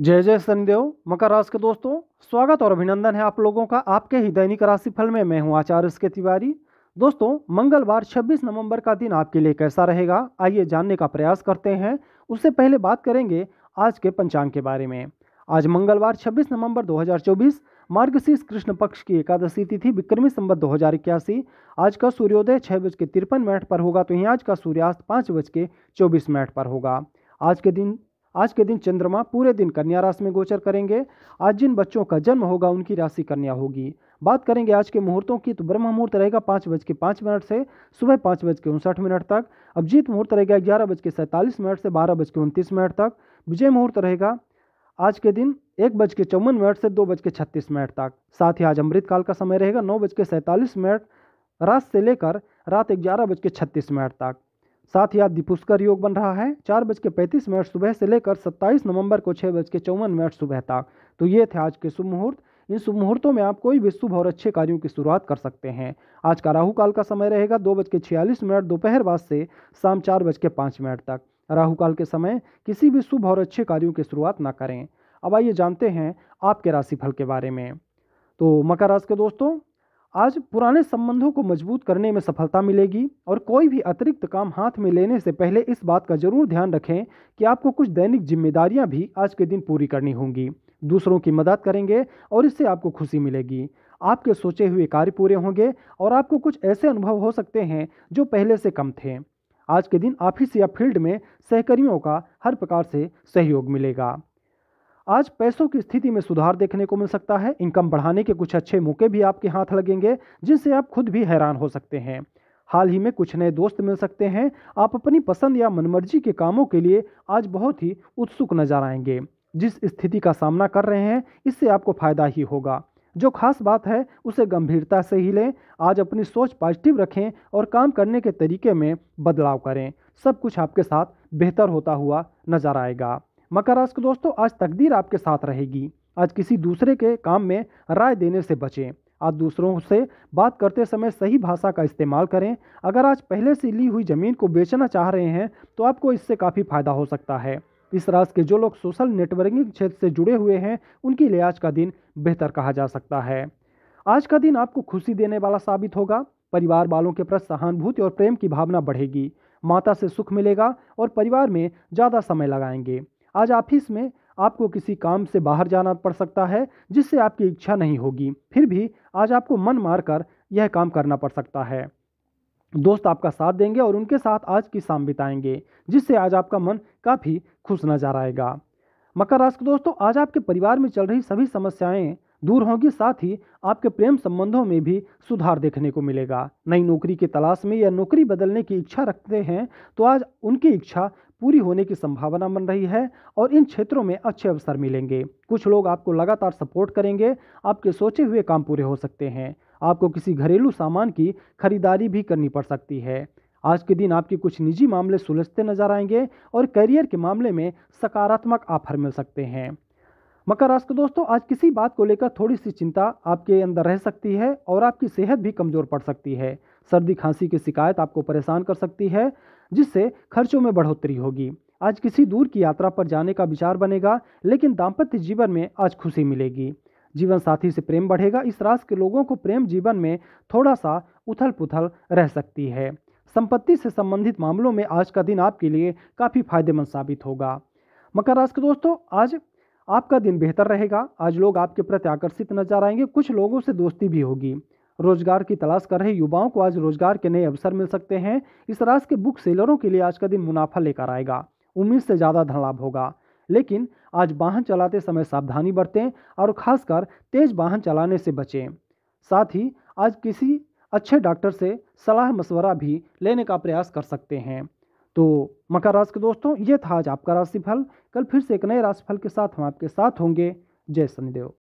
जय जय शनिदेव मकर राशि के दोस्तों स्वागत और अभिनंदन है आप लोगों का आपके ही दैनिक राशि फल में मैं हूं आचार्य के तिवारी दोस्तों मंगलवार 26 नवंबर का दिन आपके लिए कैसा रहेगा आइए जानने का प्रयास करते हैं उससे पहले बात करेंगे आज के पंचांग के बारे में आज मंगलवार 26 नवंबर 2024 मार्गशीर्ष कृष्ण पक्ष की एकादशी तिथि विक्रमी संबत दो आज का सूर्योदय छः बज के तिरपन मिनट पर होगा तो यहीं आज का सूर्यास्त पाँच बज के चौबीस मिनट पर होगा आज के दिन आज के दिन चंद्रमा पूरे दिन कन्या राशि में गोचर करेंगे आज जिन बच्चों का जन्म होगा उनकी राशि कन्या होगी बात करेंगे आज के मुहूर्तों की तो ब्रह्म मुहूर्त रहेगा पाँच बज के पाँच मिनट से सुबह पाँच बज के उनसठ मिनट तक अभिजीत मुहूर्त रहेगा ग्यारह बज के सैंतालीस मिनट से बारह बज के उनतीस मिनट तक विजय मुहूर्त रहेगा आज के दिन एक बज के चौवन मिनट से दो बज के छत्तीस मिनट तक साथ ही आज अमृतकाल का समय रहेगा नौ बज के सैंतालीस मिनट रात से लेकर रात ग्यारह बज के छत्तीस मिनट तक साथ ही आज दीपुष्कर योग बन रहा है चार बज के पैंतीस मिनट सुबह से लेकर सत्ताईस नवंबर को छः बज के चौवन मिनट सुबह तक तो ये थे आज के शुभ मुहूर्त इन शुभ मुहूर्तों में आप कोई भी शुभ और अच्छे कार्यों की शुरुआत कर सकते हैं आज का राहु काल का समय रहेगा दो बज के छियालीस मिनट दोपहर बाद से शाम चार बज के पाँच मिनट तक राहु काल के समय किसी भी शुभ और अच्छे कार्यों की शुरुआत ना करें अब आइए जानते हैं आपके राशिफल के बारे में तो मकर राशि के दोस्तों आज पुराने संबंधों को मजबूत करने में सफलता मिलेगी और कोई भी अतिरिक्त काम हाथ में लेने से पहले इस बात का जरूर ध्यान रखें कि आपको कुछ दैनिक जिम्मेदारियां भी आज के दिन पूरी करनी होंगी दूसरों की मदद करेंगे और इससे आपको खुशी मिलेगी आपके सोचे हुए कार्य पूरे होंगे और आपको कुछ ऐसे अनुभव हो सकते हैं जो पहले से कम थे आज के दिन ऑफिस या फील्ड में सहकर्मियों का हर प्रकार से सहयोग मिलेगा आज पैसों की स्थिति में सुधार देखने को मिल सकता है इनकम बढ़ाने के कुछ अच्छे मौके भी आपके हाथ लगेंगे जिनसे आप खुद भी हैरान हो सकते हैं हाल ही में कुछ नए दोस्त मिल सकते हैं आप अपनी पसंद या मनमर्जी के कामों के लिए आज बहुत ही उत्सुक नजर आएंगे जिस स्थिति का सामना कर रहे हैं इससे आपको फायदा ही होगा जो खास बात है उसे गंभीरता से ही लें आज अपनी सोच पॉजिटिव रखें और काम करने के तरीके में बदलाव करें सब कुछ आपके साथ बेहतर होता हुआ नजर आएगा मकर राशि के दोस्तों आज तकदीर आपके साथ रहेगी आज किसी दूसरे के काम में राय देने से बचें आज दूसरों से बात करते समय सही भाषा का इस्तेमाल करें अगर आज पहले से ली हुई ज़मीन को बेचना चाह रहे हैं तो आपको इससे काफ़ी फ़ायदा हो सकता है इस राशि के जो लोग सोशल नेटवर्किंग क्षेत्र से जुड़े हुए हैं उनके लिए आज का दिन बेहतर कहा जा सकता है आज का दिन आपको खुशी देने वाला साबित होगा परिवार वालों के प्रति सहानुभूति और प्रेम की भावना बढ़ेगी माता से सुख मिलेगा और परिवार में ज़्यादा समय लगाएंगे आज ऑफिस में आपको किसी काम से बाहर जाना पड़ सकता है जिससे आपकी इच्छा नहीं होगी फिर भी आज आपको मन मार कर यह काम करना पड़ सकता है दोस्त आपका साथ देंगे और उनके साथ आज की शाम बिताएंगे जिससे आज आपका मन काफ़ी खुश नजर आएगा मकर राशि दोस्तों आज आपके परिवार में चल रही सभी समस्याएं दूर होंगी साथ ही आपके प्रेम संबंधों में भी सुधार देखने को मिलेगा नई नौकरी की तलाश में या नौकरी बदलने की इच्छा रखते हैं तो आज उनकी इच्छा पूरी होने की संभावना बन रही है और इन क्षेत्रों में अच्छे अवसर मिलेंगे कुछ लोग आपको लगातार सपोर्ट करेंगे आपके सोचे हुए काम पूरे हो सकते हैं आपको किसी घरेलू सामान की खरीदारी भी करनी पड़ सकती है आज के दिन आपके कुछ निजी मामले सुलझते नजर आएंगे और करियर के मामले में सकारात्मक ऑफर मिल सकते हैं मकर राशि के दोस्तों आज किसी बात को लेकर थोड़ी सी चिंता आपके अंदर रह सकती है और आपकी सेहत भी कमज़ोर पड़ सकती है सर्दी खांसी की शिकायत आपको परेशान कर सकती है जिससे खर्चों में बढ़ोतरी होगी आज किसी दूर की यात्रा पर जाने का विचार बनेगा लेकिन दाम्पत्य जीवन में आज खुशी मिलेगी जीवन साथी से प्रेम बढ़ेगा इस राशि के लोगों को प्रेम जीवन में थोड़ा सा उथल पुथल रह सकती है संपत्ति से संबंधित मामलों में आज का दिन आपके लिए काफ़ी फायदेमंद साबित होगा मकर राशि के दोस्तों आज आपका दिन बेहतर रहेगा आज लोग आपके प्रति आकर्षित नजर आएंगे कुछ लोगों से दोस्ती भी होगी रोजगार की तलाश कर रहे युवाओं को आज रोजगार के नए अवसर मिल सकते हैं इस राशि के बुक सेलरों के लिए आज का दिन मुनाफा लेकर आएगा उम्मीद से ज़्यादा धन लाभ होगा लेकिन आज वाहन चलाते समय सावधानी बरतें और खासकर तेज वाहन चलाने से बचें साथ ही आज किसी अच्छे डॉक्टर से सलाह मशवरा भी लेने का प्रयास कर सकते हैं तो मकर राशि के दोस्तों ये था आज आपका राशिफल कल फिर से एक नए राशिफल के साथ हम आपके साथ होंगे जय शनिदेव